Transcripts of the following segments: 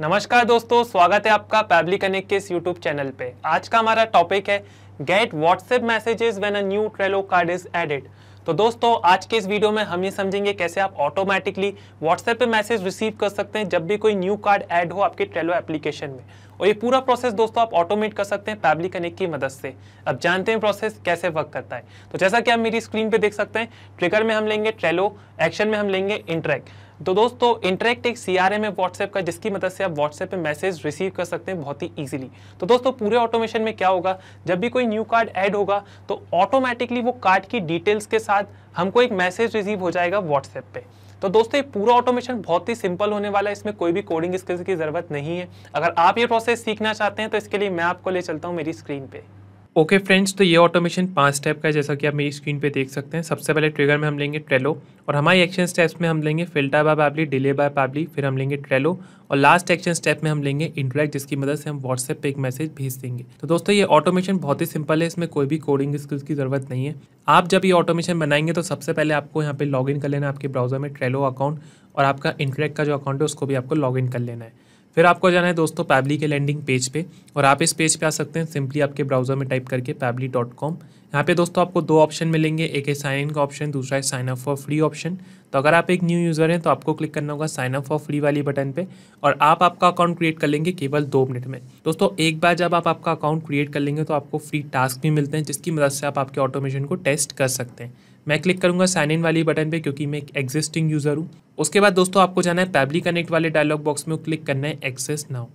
नमस्कार दोस्तों स्वागत है आपका पैबली कनेक्ट के इस यूट्यूब चैनल पे आज का हमारा टॉपिक है get WhatsApp messages when a new Trello card is added तो दोस्तों आज के इस वीडियो में हम ये समझेंगे कैसे आप ऑटोमेटिकली व्हाट्सएप पे मैसेज रिसीव कर सकते हैं जब भी कोई न्यू कार्ड ऐड हो आपके ट्रेलो एप्लीकेशन में और ये पूरा प्रोसेस दोस्तों आप ऑटोमेट कर सकते हैं पैबली कनेक्ट की मदद से अब जानते हैं प्रोसेस कैसे वर्क करता है तो जैसा कि आप मेरी स्क्रीन पे देख सकते हैं ट्रिकर में हम लेंगे ट्रेलो एक्शन में हम लेंगे इंटरेक्ट तो दोस्तों इंटरेक्ट एक सी आर एम है व्हाट्सएप का जिसकी मदद से आप व्हाट्सएप पे मैसेज रिसीव कर सकते हैं बहुत ही ईजिली तो दोस्तों पूरे ऑटोमेशन में क्या होगा जब भी कोई न्यू कार्ड ऐड होगा तो ऑटोमेटिकली वो कार्ड की डिटेल्स के साथ हमको एक मैसेज रिसीव हो जाएगा व्हाट्सएप पे तो दोस्तों ये पूरा ऑटोमेशन बहुत ही सिंपल होने वाला है इसमें कोई भी कोडिंग स्किल्स की ज़रूरत नहीं है अगर आप ये प्रोसेस सीखना चाहते हैं तो इसके लिए मैं आपको ले चलता हूँ मेरी स्क्रीन पर ओके okay फ्रेंड्स तो ये ऑटोमेशन पांच स्टेप का है जैसा कि आप मेरी स्क्रीन पे देख सकते हैं सबसे पहले ट्रिगर में हम लेंगे ट्रेलो और हमारे एक्शन स्टेप्स में हम लेंगे filter by Pabbly delay by Pabbly फिर हम लेंगे ट्रेलो और लास्ट एक्शन स्टेप में हम लेंगे इंटरेक्ट जिसकी मदद से हम व्हाट्सएप पे एक मैसेज भेज देंगे तो दोस्तों ये ऑटोमेशन बहुत ही सिंपल है इसमें कोई भी कोडिंग स्किल्स की ज़रूरत नहीं है आप जब ये ऑटोमेशन बनाएंगे तो सबसे पहले आपको यहाँ पर लॉगिन कर लेना है आपके ब्राउजर में ट्रेलो अकाउंट और आपका इंटरेक्ट का जो अकाउंट है उसको भी आपको इन कर लेना है फिर आपको जाना है दोस्तों पैबली के लैंडिंग पेज पे और आप इस पेज पे आ सकते हैं सिंपली आपके ब्राउज़र में टाइप करके पैबली डॉट कॉम यहाँ पर दोस्तों आपको दो ऑप्शन मिलेंगे एक है साइन इन का ऑप्शन दूसरा है sign up for free option तो अगर आप एक न्यू यूज़र हैं तो आपको क्लिक करना होगा साइन अप फॉर फ्री वाली बटन पर और आप आपका अकाउंट क्रिएट कर लेंगे केवल दो मिनट में दोस्तों एक बार जब आप आपका अकाउंट क्रिएट कर लेंगे तो आपको फ्री टास्क भी मिलते हैं जिसकी मदद से आप आपके ऑटोमेशन को टेस्ट कर सकते हैं मैं क्लिक करूँगा साइन इन वाली बटन पर क्योंकि मैं एक एग्जिस्टिंग यूज़र हूँ उसके बाद दोस्तों आपको जाना है पैबली कनेक्ट वाले डायलॉग बॉक्स में क्लिक करना है एक्सेस नाउ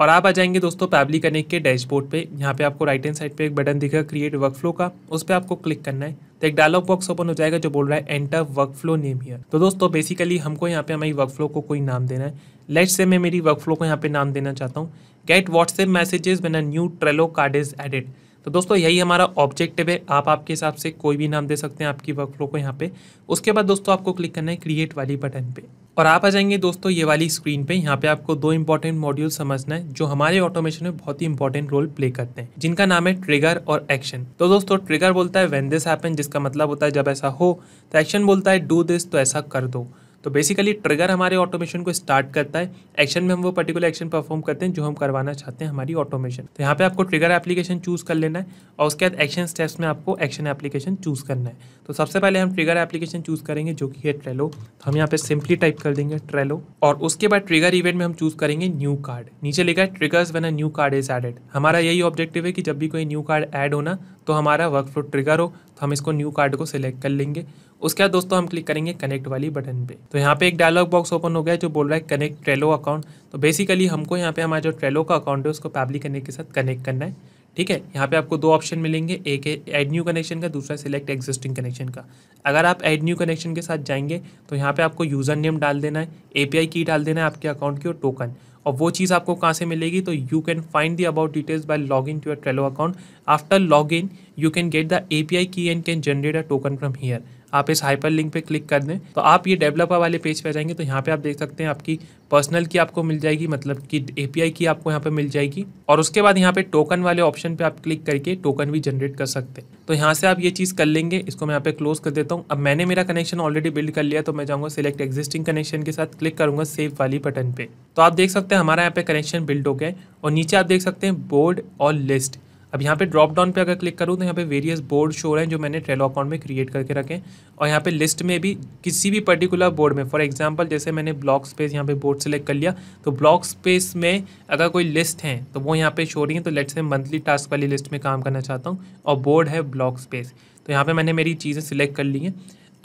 और आप आ जाएंगे दोस्तों पैबली कनेक्ट के डैशबोर्ड पे यहाँ पे आपको राइट हैंड साइड पे एक बटन दिखेगा क्रिएट वर्कफ्लो का उस पर आपको क्लिक करना है तो एक डायलॉग बॉक्स ओपन हो जाएगा जो बोल रहा है enter workflow name here तो दोस्तों बेसिकली हमको यहाँ पे हमारी वर्क फ्लो को कोई नाम देना है लेट से मैं मेरी वर्क फ्लो को यहाँ पे नाम देना चाहता हूँ get WhatsApp messages when a new Trello card is added तो दोस्तों यही हमारा ऑब्जेक्टिव है आप आपके हिसाब से कोई भी नाम दे सकते हैं आपकी वर्कफ्लो को यहाँ पे उसके बाद दोस्तों आपको क्लिक करना है क्रिएट वाली बटन पे और आप आ जाएंगे दोस्तों ये वाली स्क्रीन पे यहाँ पे आपको दो इंपॉर्टेंट मॉड्यूल समझना है जो हमारे ऑटोमेशन में बहुत ही इंपॉर्टेंट रोल प्ले करते हैं जिनका नाम है ट्रिगर और एक्शन तो दोस्तों ट्रिगर बोलता है वेन दिस हैपन जिसका मतलब होता है जब ऐसा हो तो एक्शन बोलता है डू दिस तो ऐसा कर दो तो बेसिकली ट्रिगर हमारे ऑटोमेशन को स्टार्ट करता है एक्शन में हम वो पर्टिकुलर एक्शन परफॉर्म करते हैं जो हम करवाना चाहते हैं हमारी ऑटोमेशन तो यहाँ पे आपको ट्रिगर एप्लीकेशन चूज़ कर लेना है और उसके बाद एक्शन स्टेप्स में आपको एक्शन एप्लीकेशन चूज़ करना है तो सबसे पहले हम ट्रिगर एप्लीकेशन चूज़ करेंगे जो कि है ट्रेलो तो हम यहाँ पे सिंपली टाइप कर देंगे ट्रेलो और उसके बाद ट्रिगर इवेंट में हम चूज़ करेंगे न्यू कार्ड नीचे लिखा है triggers when a new card is added हमारा यही ऑब्जेक्टिव है कि जब भी कोई न्यू कार्ड ऐड होना तो हमारा वर्क ट्रिगर हो तो हम इसको न्यू कार्ड को सिलेक्ट कर लेंगे उसके बाद दोस्तों हम क्लिक करेंगे कनेक्ट वाली बटन पे तो यहाँ पे एक डायलॉग बॉक्स ओपन हो गया जो बोल रहा है कनेक्ट ट्रेलो अकाउंट तो बेसिकली हमको यहाँ पे हमारा जो ट्रेलो का अकाउंट है उसको पैबली कनेक्ट के साथ कनेक्ट करना है ठीक है यहाँ पे आपको दो ऑप्शन मिलेंगे एक है एड न्यू कनेक्शन का दूसरा सिलेक्ट एग्जिस्टिंग कनेक्शन का अगर आप एड न्यू कनेक्शन के साथ जाएंगे तो यहाँ पे आपको यूज़र नेम डाल देना है एपीआई की डाल देना है आपके अकाउंट की और टोकन और वो चीज़ आपको कहाँ से मिलेगी तो you can find the about details by log in to your Trello account after log in you can get the A P I key and can generate a token from here आप इस hyper link पर click कर दें तो आप ये developer वाले page पर जाएंगे तो यहाँ पर आप देख सकते हैं आपकी पर्सनल की आपको मिल जाएगी मतलब कि एपीआई की आपको यहाँ पे मिल जाएगी और उसके बाद यहाँ पे टोकन वाले ऑप्शन पे आप क्लिक करके टोकन भी जनरेट कर सकते हैं तो यहाँ से आप ये चीज़ कर लेंगे इसको मैं यहाँ पे क्लोज कर देता हूँ अब मैंने मेरा कनेक्शन ऑलरेडी बिल्ड कर लिया तो मैं जाऊँगा सिलेक्ट एक्जिस्टिंग कनेक्शन के साथ क्लिक करूँगा सेव वाली बटन पर तो आप देख सकते हैं हमारा यहाँ पे कनेक्शन बिल्ड हो गया और नीचे आप देख सकते हैं बोर्ड और लिस्ट अब यहाँ पे ड्रॉप डाउन पे अगर क्लिक करूँ तो यहाँ पे वेरियस बोर्ड शो रहे हैं जो मैंने ट्रेलो अकाउंट में क्रिएट करके रखे और यहाँ पे लिस्ट में भी किसी भी पर्टिकुलर बोर्ड में फॉर एग्जांपल जैसे मैंने ब्लॉक स्पेस यहाँ पे बोर्ड सेलेक्ट कर लिया तो ब्लॉक स्पेस में अगर कोई लिस्ट है तो वो यहाँ पर शो रही है तो लेट्स से मंथली टास्क वाली लिस्ट में काम करना चाहता हूँ और बोर्ड है ब्लॉक स्पेस तो यहाँ पर मैंने मेरी चीज़ें सिलेक्ट कर ली हैं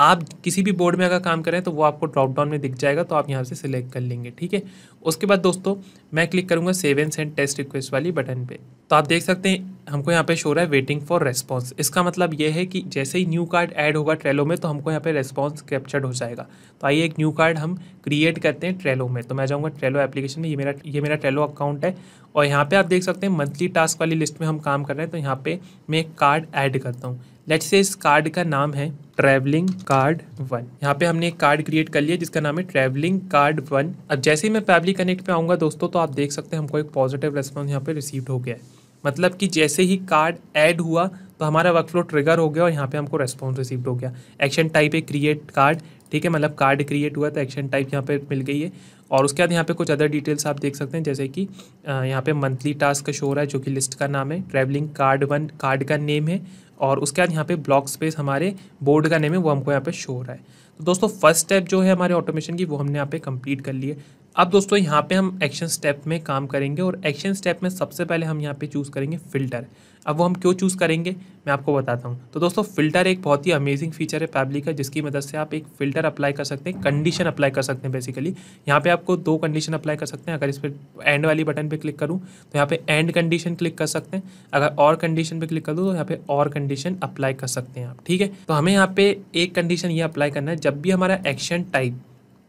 आप किसी भी बोर्ड में अगर काम करें तो वो आपको ड्रॉप डाउन में दिख जाएगा तो आप यहाँ से सिलेक्ट कर लेंगे ठीक है उसके बाद दोस्तों मैं क्लिक करूँगा save and send test request वाली बटन पे तो आप देख सकते हैं हमको यहाँ पे शो रहा है वेटिंग फॉर रेस्पॉन्स इसका मतलब ये है कि जैसे ही न्यू कार्ड ऐड होगा ट्रेलो में तो हमको यहाँ पे रेस्पॉन्स कैप्चर्ड हो जाएगा तो आइए एक न्यू कार्ड हम क्रिएट करते हैं ट्रेलो में तो मैं जाऊँगा ट्रेलो एप्लीकेशन में ये मेरा ये मेरा ट्रेलो अकाउंट है और यहाँ पे आप देख सकते हैं मंथली टास्क वाली लिस्ट में हम काम कर रहे हैं तो यहाँ पे मैं एक कार्ड ऐड करता हूँ लेट्स से इस कार्ड का नाम है ट्रैवलिंग कार्ड वन यहाँ पे हमने एक कार्ड क्रिएट कर लिया जिसका नाम है ट्रैवलिंग कार्ड वन अब जैसे ही मैं फैमिली कनेक्ट पे आऊँगा दोस्तों तो आप देख सकते हैं हमको एक पॉजिटिव रेस्पॉन्स यहाँ पे रिसीव हो गया है मतलब कि जैसे ही कार्ड ऐड हुआ तो हमारा वर्क फ्लो ट्रिगर हो गया और यहाँ पे हमको रेस्पॉन्स रिसीव हो गया एक्शन टाइप है क्रिएट कार्ड ठीक है मतलब कार्ड क्रिएट हुआ तो एक्शन टाइप यहाँ पे मिल गई है और उसके बाद यहाँ पे कुछ अदर डिटेल्स आप देख सकते हैं जैसे कि यहाँ पे मंथली टास्क शो हो रहा है जो कि लिस्ट का नाम है ट्रैवलिंग कार्ड वन कार्ड का नेम है और उसके बाद यहाँ पे ब्लॉक स्पेस हमारे बोर्ड का नेम है वो हमको यहाँ पे शो हो रहा है तो दोस्तों फर्स्ट स्टेप जो है हमारे ऑटोमेशन की वो हमने यहाँ पे कंप्लीट कर लिए अब दोस्तों यहाँ पे हम एक्शन स्टेप में काम करेंगे और एक्शन स्टेप में सबसे पहले हम यहाँ पे चूज़ करेंगे फ़िल्टर अब वो हम क्यों चूज़ करेंगे मैं आपको बताता हूँ तो दोस्तों फिल्टर एक बहुत ही अमेजिंग फीचर है फैब्रिक का जिसकी मदद से आप एक फिल्टर अप्लाई कर सकते हैं कंडीशन अप्लाई कर सकते हैं बेसिकली यहाँ पे आपको दो कंडीशन अप्लाई कर सकते हैं अगर इस पर एंड वाली बटन पे क्लिक करूँ तो यहाँ पे एंड कंडीशन क्लिक कर सकते हैं अगर और कंडीशन पर क्लिक करूँ तो यहाँ पर और कंडीशन अप्लाई कर सकते हैं आप ठीक है तो हमें यहाँ पे एक कंडीशन ये अप्लाई करना है जब भी हमारा एक्शन टाइप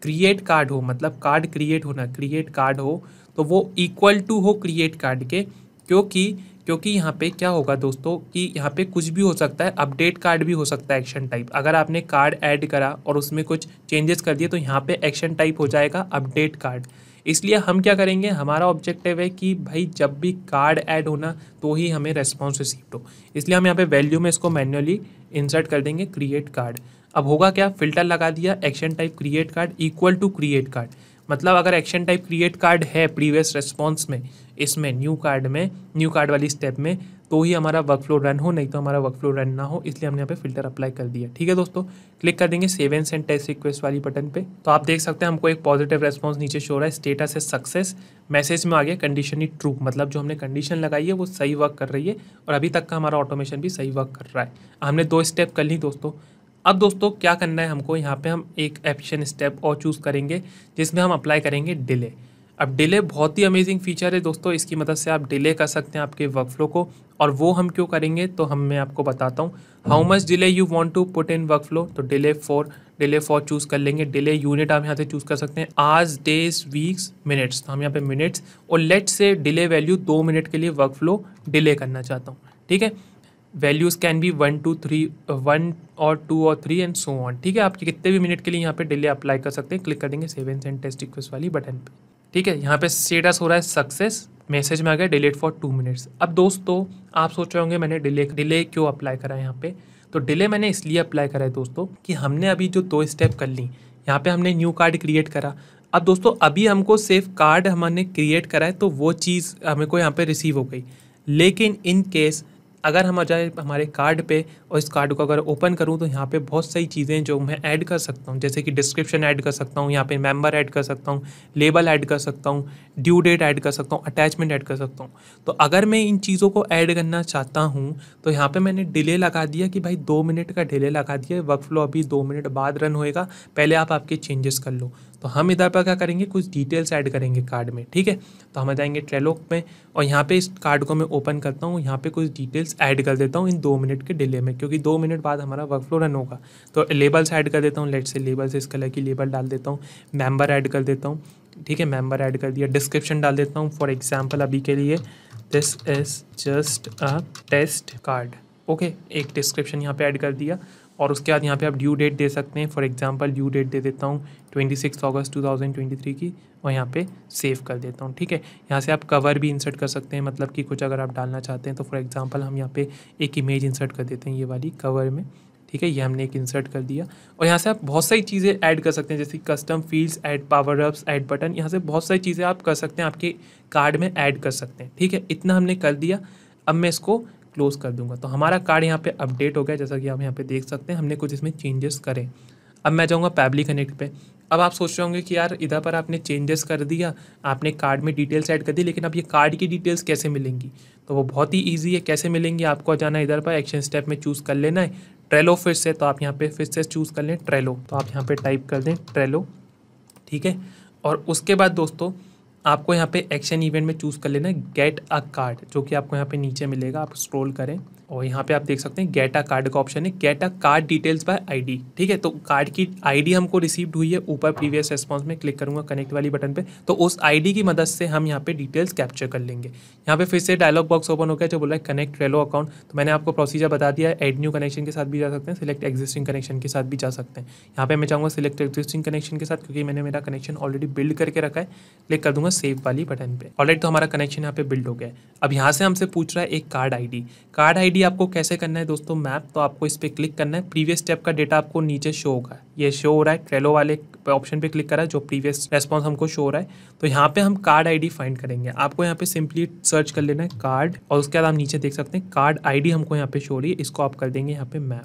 क्रिएट कार्ड हो मतलब कार्ड क्रिएट होना क्रिएट कार्ड हो तो वो इक्वल टू हो क्रिएट कार्ड के क्योंकि क्योंकि यहाँ पे क्या होगा दोस्तों कि यहाँ पे कुछ भी हो सकता है अपडेट कार्ड भी हो सकता है एक्शन टाइप अगर आपने कार्ड ऐड करा और उसमें कुछ चेंजेस कर दिए तो यहाँ पे एक्शन टाइप हो जाएगा अपडेट कार्ड इसलिए हम क्या करेंगे हमारा ऑब्जेक्टिव है कि भाई जब भी कार्ड ऐड होना तो ही हमें रेस्पॉन्स रिसीव हो इसलिए हम यहाँ पे वैल्यू में इसको मैन्युअली इंसर्ट कर देंगे क्रिएट कार्ड अब होगा क्या फिल्टर लगा दिया action type create card equal to create card मतलब अगर एक्शन टाइप क्रिएट कार्ड है प्रीवियस रेस्पॉन्स में इसमें न्यू कार्ड में न्यू कार्ड वाली स्टेप में तो ही हमारा वर्क फ्लो रन हो नहीं तो हमारा वर्क फ्लो रन ना हो इसलिए हमने यहाँ पे फिल्टर अप्लाई कर दिया ठीक है दोस्तों क्लिक कर देंगे save and send test request वाली बटन पे तो आप देख सकते हैं हमको एक पॉजिटिव रेस्पॉन्स नीचे शो रहा है स्टेटस है सक्सेस मैसेज में आ गया कंडीशन ही ट्रू मतलब जो हमने कंडीशन लगाई है वो सही वर्क कर रही है और अभी तक का हमारा ऑटोमेशन भी सही वर्क कर रहा है हमने दो स्टेप कर ली दोस्तों अब दोस्तों क्या करना है हमको यहाँ पे हम एक एक्शन स्टेप और चूज़ करेंगे जिसमें हम अप्लाई करेंगे डिले अब डिले बहुत ही अमेजिंग फीचर है दोस्तों इसकी मदद से आप डिले कर सकते हैं आपके वर्कफ्लो को और वो हम क्यों करेंगे तो हम मैं आपको बताता हूँ how much delay you want to put in workflow तो delay for delay for choose कर लेंगे डिले यूनिट आप यहाँ से चूज़ कर सकते हैं आज डेज वीक्स मिनट्स तो हम यहाँ पे मिनट्स और लेट से डिले वैल्यू दो मिनट के लिए वर्क फ्लो डिले करना चाहता हूँ ठीक है values can be one two three one और टू और थ्री एंड सो ऑन ठीक है आप कितने भी मिनट के लिए यहाँ पे डिले अप्लाई कर सकते हैं क्लिक कर देंगे सेवन सेंट टेस्ट रिक्वेस्ट वाली बटन पे ठीक है यहाँ पे स्टेटस हो रहा है सक्सेस मैसेज में आ गया डिलेट फॉर टू मिनट्स अब दोस्तों आप सोच रहे होंगे मैंने डिले डिले क्यों अप्लाई करा है यहाँ पे तो डिले मैंने इसलिए अप्लाई करा है दोस्तों कि हमने अभी जो दो स्टेप कर ली यहाँ पे हमने न्यू कार्ड क्रिएट करा अब दोस्तों अभी हमको सेफ कार्ड हमने क्रिएट करा है तो वो चीज़ हमें को यहाँ पे रिसीव हो गई लेकिन इन केस अगर हम जाए हमारे कार्ड पे और इस कार्ड को अगर ओपन करूँ तो यहाँ पे बहुत सारी चीज़ें जो मैं ऐड कर सकता हूँ जैसे कि डिस्क्रिप्शन ऐड कर सकता हूँ यहाँ पे मेंबर ऐड कर सकता हूँ लेबल ऐड कर सकता हूँ ड्यू डेट ऐड कर सकता हूँ अटैचमेंट ऐड कर सकता हूँ तो अगर मैं इन चीज़ों को ऐड करना चाहता हूँ तो यहाँ पर मैंने डिले लगा दिया कि भाई दो मिनट का डिले लगा दिया वर्क फ्लो अभी दो मिनट बाद रन होएगा पहले आप आपके चेंजेस कर लो तो हम इधर पर क्या करेंगे कुछ डिटेल्स ऐड करेंगे कार्ड में ठीक है तो हम आ जाएंगे ट्रेलोक में और यहाँ पे इस कार्ड को मैं ओपन करता हूँ यहाँ पे कुछ डिटेल्स ऐड कर देता हूँ इन दो मिनट के डिले में क्योंकि दो मिनट बाद हमारा वर्क फ्लो रन होगा तो लेबल्स ऐड कर देता हूँ लेट से लेबल्स इस कलर की लेबल डाल देता हूँ मेम्बर ऐड कर देता हूँ ठीक है मेम्बर ऐड कर दिया डिस्क्रिप्शन डाल देता हूँ फॉर एग्जाम्पल अभी के लिए this is just a test card okay एक डिस्क्रिप्शन यहाँ पर ऐड कर दिया और उसके बाद यहाँ पे आप ड्यू डेट दे सकते हैं फॉर एग्जांपल ड्यू डेट दे देता हूँ ट्वेंटी सिक्स अगस्त 2023 की और यहाँ पे सेव कर देता हूँ ठीक है यहाँ से आप कवर भी इंसर्ट कर सकते हैं मतलब कि कुछ अगर आप डालना चाहते हैं तो फॉर एग्जांपल हम यहाँ पे एक इमेज इंसर्ट कर देते हैं ये वाली कवर में ठीक है ये हमने एक इंसर्ट कर दिया और यहाँ से आप बहुत सारी चीज़ें ऐड कर सकते हैं जैसे custom fields add power ups add button यहाँ से बहुत सारी चीज़ें आप कर सकते हैं आपके कार्ड में ऐड कर सकते हैं ठीक है इतना हमने कर दिया अब मैं इसको क्लोज़ कर दूंगा तो हमारा कार्ड यहाँ पे अपडेट हो गया जैसा कि आप यहाँ पे देख सकते हैं हमने कुछ इसमें चेंजेस करे अब मैं जाऊँगा पैबली कनेक्ट पे अब आप सोच रहे होंगे कि यार इधर पर आपने चेंजेस कर दिया आपने कार्ड में डिटेल्स ऐड कर दी लेकिन अब ये कार्ड की डिटेल्स कैसे मिलेंगी तो वो बहुत ही ईजी है कैसे मिलेंगी आपको जाना इधर पर एक्शन स्टेप में चूज़ कर लेना है ट्रेलो फिर से तो आप यहाँ पर फिर से चूज़ कर लें ट्रेलो तो आप यहाँ पर टाइप कर दें ट्रेलो ठीक है और उसके बाद दोस्तों आपको यहाँ पे एक्शन इवेंट में चूज़ कर लेना है गेट अ कार्ड जो कि आपको यहाँ पे नीचे मिलेगा आप स्क्रॉल करें और यहाँ पे आप देख सकते हैं गेट अ कार्ड का ऑप्शन है get a card details by ID ठीक है तो कार्ड की आईडी हमको रिसीव्ड हुई है ऊपर प्रीवियस रेस्पॉन्स में क्लिक करूँगा कनेक्ट वाली बटन पर तो उस आई की मदद से हम यहाँ पे डिटेल्स कैप्चर कर लेंगे यहाँ पे फिर से डायलॉग बॉक्स ओपन हो गया जो बोला है कनेक्ट रेलो अकाउंट तो मैंने आपको प्रोसीजर बता दिया है एड न्यू कनेक्शन के साथ भी जा सकते हैं सिलेक्ट एग्जिस्टिंग कनेक्शन के साथ भी जा सकते हैं यहाँ पर मैं चाहूँगा सिलेक्ट एग्जिस्टिंग कनेक्शन के साथ क्योंकि मैंने मेरा कनेक्शन ऑलरेडी बिल्ड करके रखा है क्लिक कर दूँगा सेव वाली बटन पे ऑलराइट तो हमारा कनेक्शन यहाँ पे बिल्ड हो गया है अब यहाँ से हमसे पूछ रहा है एक कार्ड आईडी कार्ड आईडी आपको कैसे करना है दोस्तों मैप तो आपको इस पर क्लिक करना है प्रीवियस स्टेप का डेटा आपको नीचे शो होगा ये शो हो रहा है ट्रेलो वाले ऑप्शन पे क्लिक करा जो प्रीवियस रेस्पॉन्स हमको शो हो रहा है तो यहाँ पे हम कार्ड आईडी फाइंड करेंगे आपको यहाँ पे सिंपली सर्च कर लेना है कार्ड और उसके बाद आप नीचे देख सकते हैं कार्ड आईडी हमको यहाँ पे शो रही है इसको आप कर देंगे यहाँ पे मैप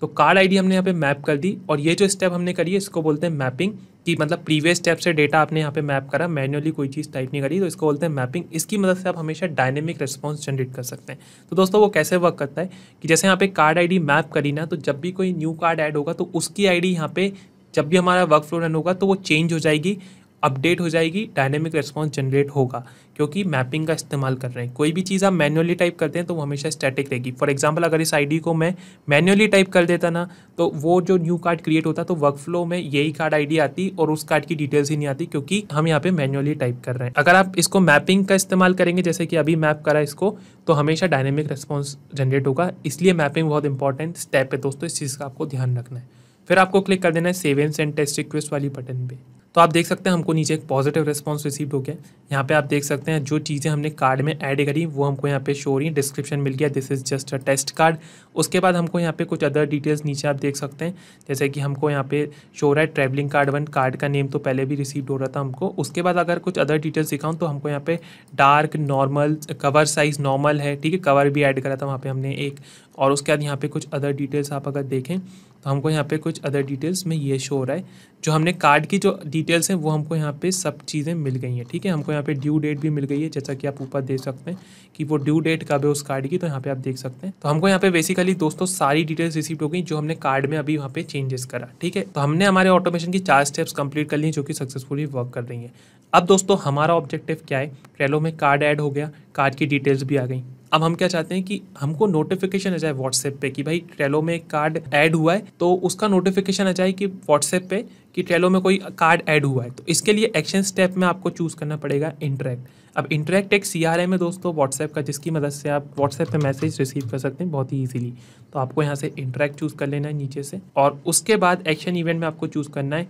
तो कार्ड आईडी हमने यहाँ पे मैप कर दी और ये जो स्टेप हमने करी है इसको बोलते हैं मैपिंग कि मतलब प्रीवियस स्टेप से डेटा आपने यहाँ पे मैप करा मैन्युअली कोई चीज़ टाइप नहीं करी तो इसको बोलते हैं मैपिंग इसकी मदद मतलब से आप हमेशा डायनेमिक रिस्पॉन्स जनरेट कर सकते हैं तो दोस्तों वो कैसे वर्क करता है कि जैसे यहाँ पे कार्ड आईडी मैप करी ना तो जब भी कोई न्यू कार्ड ऐड होगा तो उसकी आईडी यहाँ पे जब भी हमारा वर्क फ्लो रन होगा तो वो चेंज हो जाएगी अपडेट हो जाएगी डायनेमिक रेस्पॉन्स जनरेट होगा क्योंकि मैपिंग का इस्तेमाल कर रहे हैं कोई भी चीज़ आप मैन्युअली टाइप करते हैं तो वो हमेशा स्टैटिक रहेगी फॉर एग्जांपल अगर इस आईडी को मैं मैनुअली टाइप कर देता ना तो वो जो न्यू कार्ड क्रिएट होता तो वर्क फ्लो में यही कार्ड आईडी आती और उस कार्ड की डिटेल्स ही नहीं आती क्योंकि हम यहाँ पे मैनुअली टाइप कर रहे हैं अगर आप इसको मैपिंग का इस्तेमाल करेंगे जैसे कि अभी मैप करा इसको तो हमेशा डायनेमिक रेस्पॉन्स जनरेट होगा इसलिए मैपिंग बहुत इंपॉर्टेंट स्टेप है दोस्तों इस चीज़ का आपको ध्यान रखना है फिर आपको क्लिक कर देना है सेवेंस एंड टेस्ट रिक्वेस्ट वाली बटन पर तो आप देख सकते हैं हमको नीचे एक पॉजिटिव रिस्पॉन्स रिसीव हो गया यहाँ पे आप देख सकते हैं जो चीज़ें हमने कार्ड में ऐड करी वो हमको यहाँ पे शो रही डिस्क्रिप्शन मिल गया this is just a test card उसके बाद हमको यहाँ पे कुछ अदर डिटेल्स नीचे आप देख सकते हैं जैसे कि हमको यहाँ पे शो हो रहा है ट्रैवलिंग कार्ड वन कार्ड का नेम तो पहले भी रिसीव हो रहा था हमको उसके बाद अगर कुछ अदर डिटेल्स दिखाऊँ तो हमको यहाँ पे dark normal cover size normal है ठीक है कवर भी ऐड करा था वहाँ पर हमने एक और उसके बाद यहाँ पर कुछ अदर डिटेल्स आप अगर देखें तो हमको यहाँ पे कुछ अदर डिटेल्स में ये शो हो रहा है जो हमने कार्ड की जो डिटेल्स हैं वो हमको यहाँ पे सब चीज़ें मिल गई हैं ठीक है हमको यहाँ पे ड्यू डेट भी मिल गई है जैसा कि आप ऊपर देख सकते हैं कि वो ड्यू डेट कब है उस कार्ड की तो यहाँ पे आप देख सकते हैं तो हमको यहाँ पे बेसिकली दोस्तों सारी डिटेल्स रिसीव हो गई जो हमने कार्ड में अभी वहाँ पे चेंजेस करा ठीक है तो हमने हमारे ऑटोमेशन की चार स्टेप्स कंप्लीट कर ली जो कि सक्सेसफुली वर्क कर रही है अब दोस्तों हमारा ऑब्जेक्टिव क्या है ट्रेलो में कार्ड ऐड हो गया कार्ड की डिटेल्स भी आ गई अब हम क्या चाहते हैं कि हमको नोटिफिकेशन आ जाए व्हाट्सएप पे कि भाई ट्रेलो में कार्ड ऐड हुआ है तो उसका नोटिफिकेशन आ जाए कि व्हाट्सएप पे कि ट्रेलो में कोई कार्ड ऐड हुआ है तो इसके लिए एक्शन स्टेप में आपको चूज़ करना पड़ेगा इंटरेक्ट अब इंटरेक्ट एक सी आर एम है दोस्तों व्हाट्सएप का जिसकी मदद से आप व्हाट्सएप पे मैसेज रिसीव कर सकते हैं बहुत ही ईजिली तो आपको यहाँ से इंटरेक्ट चूज़ कर लेना है नीचे से और उसके बाद एक्शन इवेंट में आपको चूज़ करना है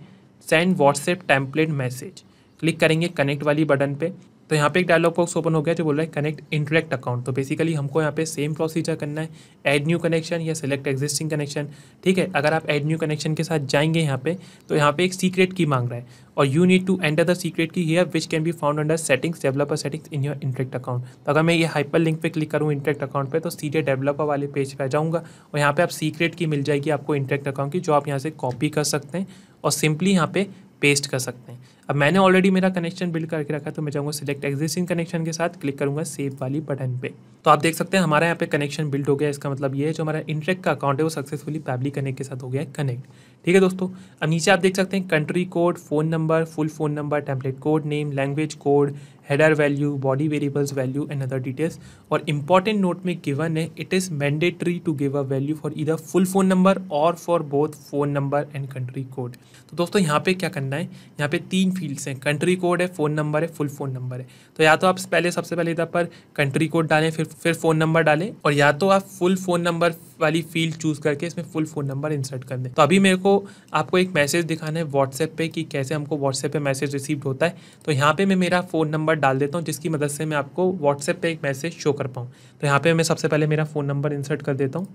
send WhatsApp template message click करेंगे कनेक्ट वाली बटन पे तो यहाँ पे एक डायलॉग बॉक्स ओपन हो गया जो बोल रहा है कनेक्ट इंटरेक्ट अकाउंट तो बेसिकली हमको यहाँ पे सेम प्रोसीजर करना है एड न्यू कनेक्शन या सिलेक्ट एग्जिस्टिंग कनेक्शन ठीक है अगर आप एड न्यू कनेक्शन के साथ जाएंगे यहाँ पे तो यहाँ पे एक सीक्रेट की मांग रहा है और you need to enter the secret key here which can be found under settings developer settings in your Interakt account तो अगर मैं ये हाइपर लिंक पे क्लिक करूँ इंटरेक्ट अकाउंट पे तो सीधे डेवलपर वाले पेज पे आ जाऊँगा और यहाँ पे आप सीक्रेट की मिल जाएगी आपको इंटरेक्ट अकाउंट की जो आप यहाँ से कॉपी कर सकते हैं और सिंपली यहाँ पे पेस्ट कर सकते हैं अब मैंने ऑलरेडी मेरा कनेक्शन बिल्ड करके रखा तो मैं जाऊँगा सिलेक्ट एग्जिस्टिंग कनेक्शन के साथ क्लिक करूँगा सेव वाली बटन पे तो आप देख सकते हैं हमारे यहाँ पे कनेक्शन बिल्ड हो गया इसका मतलब ये है जो हमारा इंटरेक्ट का अकाउंट है वो सक्सेसफुली पैबली कनेक्ट के साथ हो गया है कनेक्ट ठीक है दोस्तों अब नीचे आप देख सकते हैं country code phone number full phone number template code name language code header value body variables value and other details और इंपॉर्टेंट नोट में गिवन है it is mandatory to give a value for either full phone number और for both phone number and country code तो दोस्तों यहाँ पे क्या करना है यहाँ पे तीन फील्ड्स हैं कंट्री कोड है फोन नंबर है फुल फोन नंबर है तो या तो आप पहले सबसे पहले इधर पर कंट्री कोड डालें फिर फिर फोन नंबर डालें और या तो आप फुल फोन नंबर वाली फील्ड चूज करके इसमें फुल फोन नंबर इंसर्ट कर दें तो अभी मेरे को आपको एक मैसेज दिखाना है व्हाट्सएप पे कि कैसे हमको व्हाट्सएप पे मैसेज रिसीव होता है तो यहाँ पे मैं मेरा फोन नंबर डाल देता हूँ जिसकी मदद से मैं आपको व्हाट्सएप पर एक मैसेज शो कर पाऊँ तो यहाँ पर मैं सबसे पहले मेरा फ़ोन नंबर इंसर्ट कर देता हूँ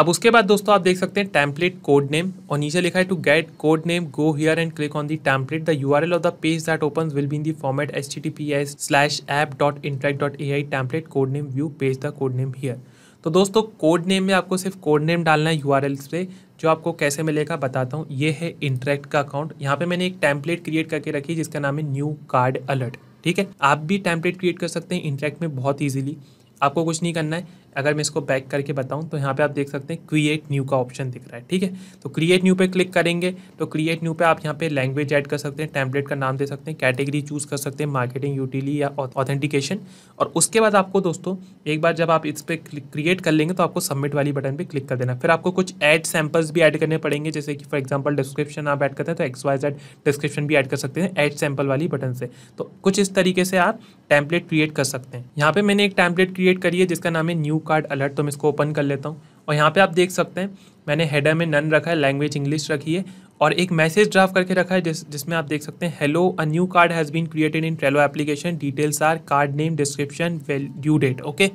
अब उसके बाद दोस्तों आप देख सकते हैं टैम्पलेट कोड नेम और नीचे लिखा है to gate code name go here and click on the template the you R L of the page that open will be in the format H T T P S slash app dot interact dot A I template code name view page the code name here तो दोस्तों code name में आपको सिर्फ code name डालना है you R L से जो आपको कैसे मिलेगा बताता हूँ ये है इंट्रैक्ट का अकाउंट यहाँ पे मैंने एक टैम्पलेट क्रिएट करके रखी है जिसका नाम है न्यू कार्ड अलर्ट ठीक है आप भी टैंपलेट क्रिएट कर सकते हैं इंटरेक्ट में बहुत ईजिली आपको कुछ नहीं करना है अगर मैं इसको बैक करके बताऊँ तो यहाँ पे आप देख सकते हैं क्रिएट न्यू का ऑप्शन दिख रहा है ठीक है तो क्रिएट न्यू पे क्लिक करेंगे तो क्रिएट न्यू पे आप यहाँ पे लैंग्वेज ऐड कर सकते हैं टैम्पलेट का नाम दे सकते हैं कैटेगरी चूज़ कर सकते हैं मार्केटिंग यूटिली या ऑथेंटिकेशन और उसके बाद आपको दोस्तों एक बार जब आप इस पर क्रिएट कर लेंगे तो आपको सबमिट वाली बटन पर क्लिक कर देना फिर आपको कुछ एड सैम्पल्स भी ऐड करने पड़ेंगे जैसे कि फॉर एग्जाम्पल डिस्क्रिप्शन आप ऐड करते हैं तो एक्स वाई जेड डिस्क्रिप्शन भी ऐड कर सकते हैं एड सैम्पल वाली बटन से तो कुछ इस तरीके से आप टैंपलेट क्रिएट कर सकते हैं यहाँ पे मैंने एक टैंपलेट क्रिएट करी है जिसका नाम है न्यू न्यू कार्ड अलर्ट तो मैं इसको ओपन कर लेता हूँ और यहाँ पे आप देख सकते हैं मैंने हेडर में नन रखा है लैंग्वेज इंग्लिश रखी है और एक मैसेज ड्राफ्ट करके रखा है जिस जिसमें आप देख सकते हैं hello a new card has been created in Trello application details are card name description well due date okay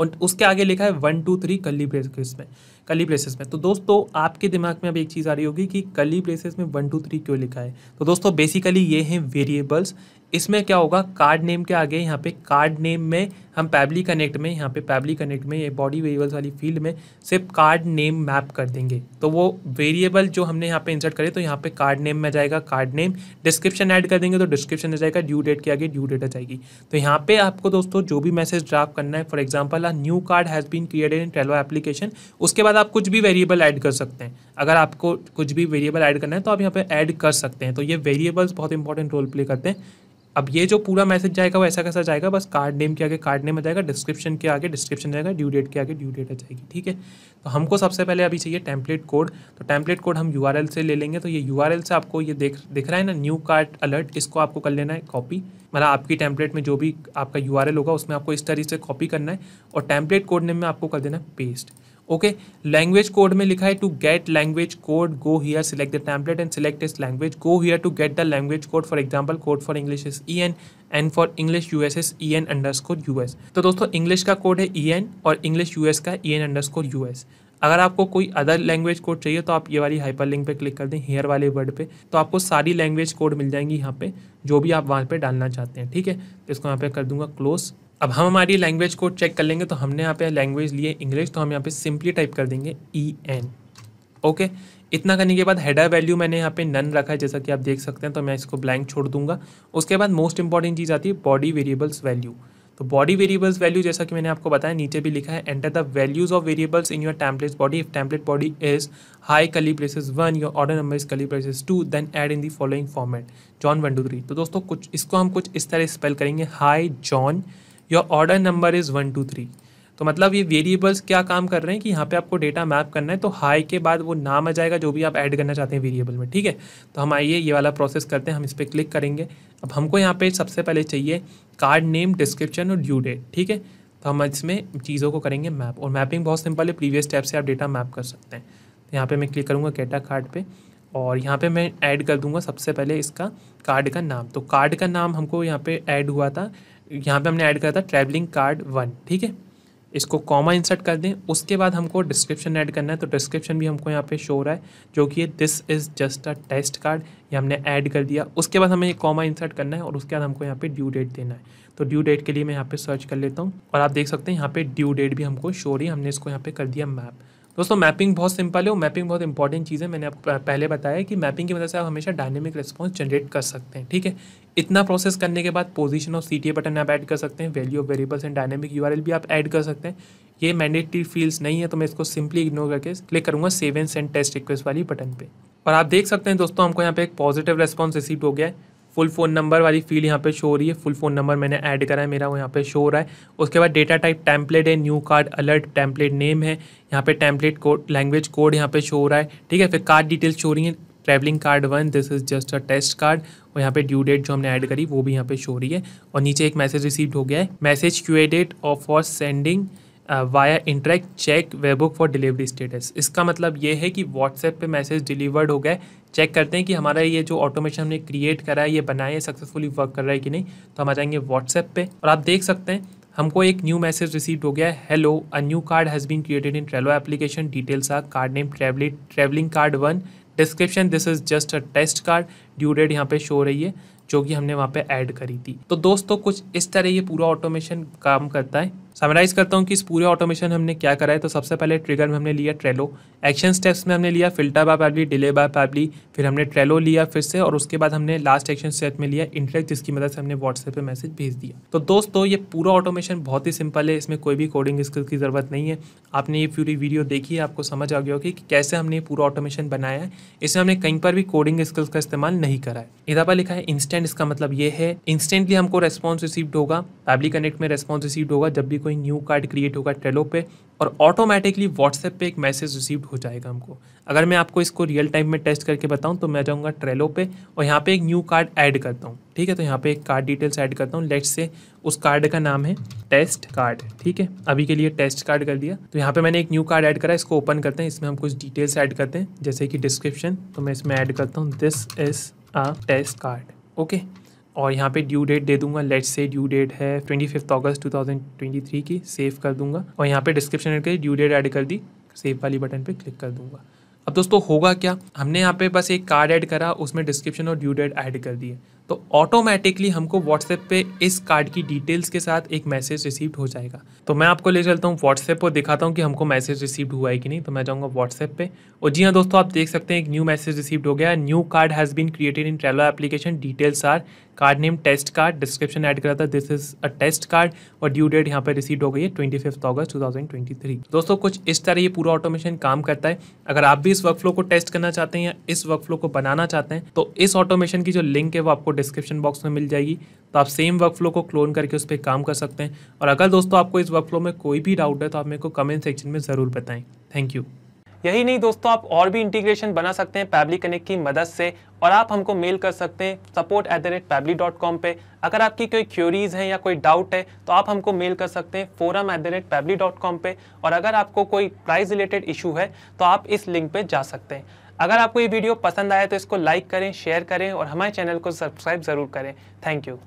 और उसके आगे लिखा है one two three curly places में कली प्लेसेस में तो दोस्तों आपके दिमाग में अब एक चीज़ आ रही होगी कि कली प्लेसेस में वन टू थ्री क्यों लिखा है तो दोस्तों बेसिकली ये हैं वेरिएबल्स इसमें क्या होगा कार्ड नेम के आगे यहाँ पे कार्ड नेम में हम पैबली कनेक्ट में यहाँ पे पैबली कनेक्ट में ये बॉडी वेरिएबल्स वाली फील्ड में सिर्फ कार्ड नेम मैप कर देंगे तो वो वेरिएबल जो हमने यहाँ पे इंसर्ट करे तो यहाँ पे कार्ड नेम में जाएगा कार्ड नेम डिस्क्रिप्शन ऐड कर देंगे तो डिस्क्रिप्शन आ जाएगा ड्यू डेट के आगे ड्यू डेट आ जाएगी तो यहाँ पे आपको दोस्तों जो भी मैसेज ड्राफ्ट करना है for example a new card has been created in Trello application उसके बाद आप कुछ भी वेरिएबल ऐड कर सकते हैं अगर आपको कुछ भी वेरिएबल ऐड करना है तो आप यहाँ पर ऐड कर सकते हैं तो ये वेरिएबल्स बहुत इंपॉर्टेंट रोल प्ले करते हैं अब ये जो पूरा मैसेज जाएगा वो ऐसा कैसा जाएगा बस कार्ड नेम के आगे कार्ड नेम आ जाएगा डिस्क्रिप्शन के आगे डिस्क्रिप्शन जाएगा ड्यू डेट के आगे ड्यू डेट आ जाएगी ठीक है तो हमको सबसे पहले अभी चाहिए टैंपलेट कोड तो टैंपलेट कोड हम यू से ले लेंगे तो ये यू से आपको ये देख दिख रहा है ना न्यू कार्ड अलर्ट इसको आपको कर लेना है कॉपी मतलब आपकी टैंपलेट में जो भी आपका यू होगा उसमें आपको इस तरीके से कॉपी करना है और टैंपलेट कोड नेम में आपको कर देना है पेस्ट ओके लैंग्वेज कोड में लिखा है to get language code go here select the template and select this language go here to get the language code for example code for English is E N and for English U S S E N underscore स्कोर S एस तो दोस्तों English का code है E e N और English U S का E N underscore स्कोर S एस अगर आपको कोई अदर लैंग्वेज कोड चाहिए तो आप ये वाली हाइपर लिंक पर क्लिक कर दें हेयर वाले वर्ड पे तो आपको सारी लैंग्वेज कोड मिल जाएंगी यहाँ पे जो भी आप वहाँ पे डालना चाहते हैं ठीक है तो इसको यहाँ पे कर दूंगा क्लोज अब हम हमारी लैंग्वेज को चेक कर लेंगे तो हमने यहाँ पे लैंग्वेज लिए इंग्लिश तो हम यहाँ पे सिंपली टाइप कर देंगे ई एन ओके इतना करने के बाद हेडर वैल्यू मैंने यहाँ पे नन रखा है जैसा कि आप देख सकते हैं तो मैं इसको ब्लैंक छोड़ दूंगा उसके बाद मोस्ट इंपॉर्टेंट चीज़ आती है बॉडी वेरिएबल्स वैल्यू तो बॉडी वेरिएबल्स वैल्यू जैसा कि मैंने आपको बताया नीचे भी लिखा है enter the values of variables in your template body if template body is hi curly places one your order number is curly places two then add in the following format John one two three तो दोस्तों कुछ इसको हम कुछ इस तरह spell करेंगे hi John your order number is one two three तो मतलब ये वेरिएबल्स क्या काम कर रहे हैं कि यहाँ पे आपको डेटा मैप करना है तो हाई के बाद वो नाम आ जाएगा जो भी आप ऐड करना चाहते हैं वेरिएबल में ठीक है तो हम आइए ये वाला प्रोसेस करते हैं हम इस पर क्लिक करेंगे अब हमको यहाँ पे सबसे पहले चाहिए कार्ड नेम डिस्क्रिप्शन और ड्यू डेट ठीक है तो हम इसमें चीज़ों को करेंगे मैप और मैपिंग बहुत सिंपल है प्रीवियस स्टेप से आप डेटा मैप कर सकते हैं तो यहाँ पर मैं क्लिक करूँगा डेटा कार्ड पर और यहाँ पर मैं ऐड कर दूँगा सबसे पहले इसका कार्ड का नाम तो कार्ड का नाम हमको यहाँ पर ऐड हुआ था यहाँ पे हमने ऐड करा था ट्रैवलिंग कार्ड वन ठीक है इसको कॉमा इंसर्ट कर दें उसके बाद हमको डिस्क्रिप्शन ऐड करना है तो डिस्क्रिप्शन भी हमको यहाँ पे शो हो रहा है जो कि this is just a test card ये हमने ऐड कर दिया उसके बाद हमें कॉमा इंसर्ट करना है और उसके बाद हमको यहाँ पे ड्यू डेट देना है तो ड्यू डेट के लिए मैं यहाँ पे सर्च कर लेता हूँ और आप देख सकते हैं यहाँ पे ड्यू डेट भी हमको शो रही है हमने इसको यहाँ पे कर दिया मैप दोस्तों मैपिंग बहुत सिंपल है और मैपिंग बहुत इंपॉर्टेंट चीज़ है मैंने आपको पहले बताया कि मैपिंग की मदद से आप हमेशा डायनेमिक रिस्पॉन्स जनरेट कर सकते हैं ठीक है इतना प्रोसेस करने के बाद पोजीशन ऑफ सी बटन आप ऐड कर सकते हैं value of variables and dynamic यू भी आप ऐड कर सकते हैं ये मैंडेटरी फील्ड्स नहीं है तो मैं इसको सिंपली इग्नोर करके क्लिक करूँगा सेवन सेंड टेस्ट रिक्वेस्ट वाली बटन पर और आप देख सकते हैं दोस्तों हमको यहाँ पे एक पॉजिटिव रेस्पॉन्स रिसीव हो गया है फुल फ़ोन नंबर वाली फील यहाँ पे शो हो रही है फुल फ़ोन नंबर मैंने ऐड करा है मेरा वो यहाँ पे शो हो रहा है उसके बाद डेटा टाइप टैंपलेट है new card alert template name है यहाँ पे टैंपलेट कोड लैंग्वेज कोड यहाँ पे शो हो रहा है ठीक है फिर कार्ड डिटेल्स शो हो रही है travelling card one this is just a test card और यहाँ पे ड्यू डेट जो हमने ऐड करी वो भी यहाँ पे शो हो रही है और नीचे एक मैसेज रिसीव हो गया है मैसेज क्यूए डेट और for sending via Interakt check webhook for delivery status इसका मतलब ये है कि व्हाट्सएप पे मैसेज डिलीवर्ड हो गए चेक करते हैं कि हमारा ये जो ऑटोमेशन हमने क्रिएट करा है ये बनाया है सक्सेसफुली वर्क कर रहा है कि नहीं तो हम आ जाएंगे व्हाट्सएप पे और आप देख सकते हैं हमको एक न्यू मैसेज रिसीव हो गया hello a new card has been created in Trello application details are card name ट्रेवली traveling card one description this is just a test card due date यहाँ पे शो रही है जो कि हमने वहाँ पे ऐड करी थी तो दोस्तों कुछ इस तरह ये पूरा ऑटोमेशन काम करता है समराइज करता हूँ कि इस पूरे ऑटोमेशन हमने क्या करा है तो सबसे पहले ट्रिगर में हमने लिया ट्रेलो एक्शन स्टेप्स में हमने लिया filter by Pabbly delay by Pabbly फिर हमने ट्रेलो लिया फिर से और उसके बाद हमने लास्ट एक्शन स्टेप में लिया इंटरेक्ट जिसकी मदद से हमने व्हाट्सएप पर मैसेज भेज दिया तो दोस्तों ये पूरा ऑटोमेशन बहुत ही सिंपल है इसमें कोई भी कोडिंग स्किल की ज़रूरत नहीं है आपने ये पूरी वीडियो देखी है आपको समझ आ गया होगी कि कैसे हमने ये पूरा ऑटोमेशन बनाया है इसमें हमने कहीं पर भी कोडिंग स्किल्स का इस्तेमाल नहीं करा है इधर पर लिखा है इंस्टेंट इसका मतलब ये है इंस्टेंटली हमको रेस्पॉन्स रिसीव्ड होगा पैबली कनेक्ट में रेस्पॉन्स रिसीव्ड होगा जब भी कोई न्यू कार्ड क्रिएट होगा ट्रेलो पे और ऑटोमेटिकली व्हाट्सएप पे एक मैसेज रिसीव हो जाएगा हमको अगर मैं आपको इसको रियल टाइम में टेस्ट करके बताऊं तो मैं जाऊंगा ट्रेलो पे और यहाँ पे एक न्यू कार्ड ऐड करता हूँ ठीक है तो यहाँ पे एक कार्ड डिटेल्स ऐड करता हूँ लेट से उस कार्ड का नाम है टेस्ट कार्ड ठीक है अभी के लिए टेस्ट कार्ड कर दिया तो यहाँ पे मैंने एक न्यू कार्ड ऐड करा इसको ओपन करते हैं इसमें हम कुछ डिटेल्स ऐड करते हैं जैसे कि डिस्क्रिप्शन तो मैं इसमें ऐड करता हूँ this is a test card okay और यहाँ पे ड्यू डेट दे दूंगा लेट से ड्यू डेट है twenty fifth August two thousand twenty three की सेव कर दूंगा और यहाँ पे डिस्क्रिप्शन में ड्यू डेट ऐड कर दी सेव वाली बटन पे क्लिक कर दूंगा अब दोस्तों होगा क्या हमने यहाँ पे बस एक कार्ड ऐड करा उसमें डिस्क्रिप्शन और ड्यू डेट ऐड कर दिए तो ऑटोमेटिकली हमको व्हाट्सएप पे इस कार्ड की डिटेल्स के साथ एक मैसेज रिसीव हो जाएगा तो मैं आपको ले चलता हूँ व्हाट्सएप पर दिखाता हूँ कि हमको मैसेज रिसीव हुआ है कि नहीं तो मैं जाऊँगा व्हाट्सएप पे और जी हाँ दोस्तों आप देख सकते हैं एक न्यू मैसेज रिसीव हो गया new card has been created in Trello application details are card name test card description add करा था this is a test card और ड्यू डेट यहाँ पर रिसीव हो गई है twenty fifth August two thousand twenty three दोस्तों कुछ इस तरह ये पूरा ऑटोमेशन काम करता है अगर आप भी इस वर्क फ्लो को टेस्ट करना चाहते हैं या इस वर्क फ्लो को बनाना चाहते हैं तो इस ऑटोमेशन की जो लिंक है वो आपको डिस्क्रिप्शन बॉक्स में मिल जाएगी तो आप सेम वर्क फ्लो को क्लोन करके उस पर काम कर सकते हैं और अगर दोस्तों आपको इस वर्क फ्लो में कोई भी डाउट है तो आप मेरे को कमेंट सेक्शन में ज़रूर बताएं थैंक यू यही नहीं दोस्तों आप और भी इंटीग्रेशन बना सकते हैं पैबली कनेक्ट की मदद से और आप हमको मेल कर सकते हैं support at the rate Pabbly dot com पर अगर आपकी कोई क्यूरीज हैं या कोई डाउट है तो आप हमको मेल कर सकते हैं forum at the rate Pabbly dot com पर और अगर आपको कोई प्राइस रिलेटेड इशू है तो आप इस लिंक पर जा सकते हैं अगर आपको ये वीडियो पसंद आया तो इसको लाइक करें शेयर करें और हमारे चैनल को सब्सक्राइब ज़रूर करें थैंक यू